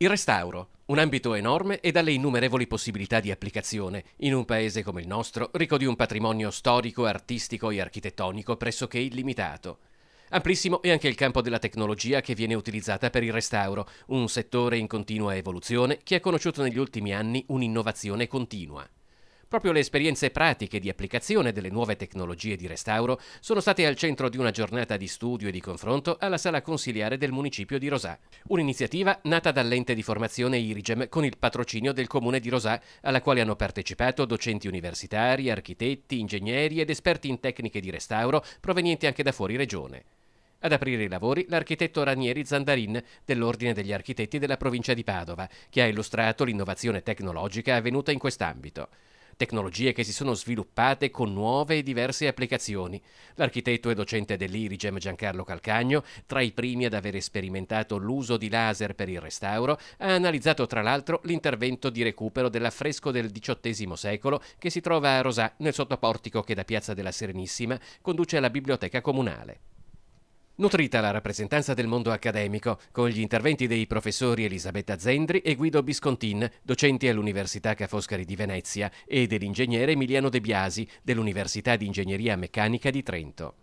Il restauro, un ambito enorme e dalle innumerevoli possibilità di applicazione, in un paese come il nostro, ricco di un patrimonio storico, artistico e architettonico pressoché illimitato. Amplissimo è anche il campo della tecnologia che viene utilizzata per il restauro, un settore in continua evoluzione che ha conosciuto negli ultimi anni un'innovazione continua. Proprio le esperienze pratiche di applicazione delle nuove tecnologie di restauro sono state al centro di una giornata di studio e di confronto alla sala consiliare del municipio di Rosà. Un'iniziativa nata dall'ente di formazione Irigem con il patrocinio del comune di Rosà, alla quale hanno partecipato docenti universitari, architetti, ingegneri ed esperti in tecniche di restauro provenienti anche da fuori regione. Ad aprire i lavori l'architetto Ranieri Zandarin dell'Ordine degli Architetti della provincia di Padova, che ha illustrato l'innovazione tecnologica avvenuta in quest'ambito tecnologie che si sono sviluppate con nuove e diverse applicazioni. L'architetto e docente dell'Irigem Giancarlo Calcagno, tra i primi ad aver sperimentato l'uso di laser per il restauro, ha analizzato tra l'altro l'intervento di recupero dell'affresco del XVIII secolo che si trova a Rosà nel sottoportico che da Piazza della Serenissima conduce alla biblioteca comunale. Nutrita la rappresentanza del mondo accademico, con gli interventi dei professori Elisabetta Zendri e Guido Biscontin, docenti all'Università Ca' Foscari di Venezia, e dell'ingegnere Emiliano De Biasi, dell'Università di Ingegneria Meccanica di Trento.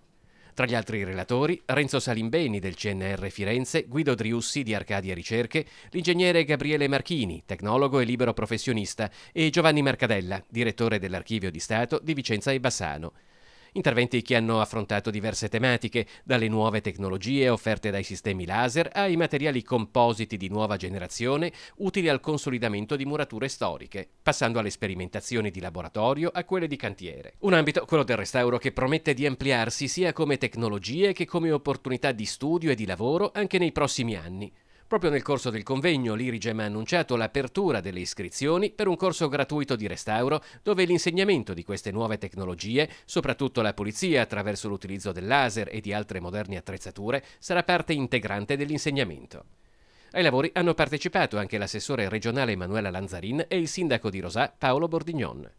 Tra gli altri relatori, Renzo Salimbeni del CNR Firenze, Guido Driussi di Arcadia Ricerche, l'ingegnere Gabriele Marchini, tecnologo e libero professionista, e Giovanni Mercadella, direttore dell'Archivio di Stato di Vicenza e Bassano interventi che hanno affrontato diverse tematiche, dalle nuove tecnologie offerte dai sistemi laser ai materiali compositi di nuova generazione utili al consolidamento di murature storiche, passando alle sperimentazioni di laboratorio a quelle di cantiere. Un ambito, quello del restauro, che promette di ampliarsi sia come tecnologie che come opportunità di studio e di lavoro anche nei prossimi anni, Proprio nel corso del convegno l'Irigem ha annunciato l'apertura delle iscrizioni per un corso gratuito di restauro dove l'insegnamento di queste nuove tecnologie, soprattutto la pulizia attraverso l'utilizzo del laser e di altre moderne attrezzature, sarà parte integrante dell'insegnamento. Ai lavori hanno partecipato anche l'assessore regionale Emanuela Lanzarin e il sindaco di Rosà Paolo Bordignon.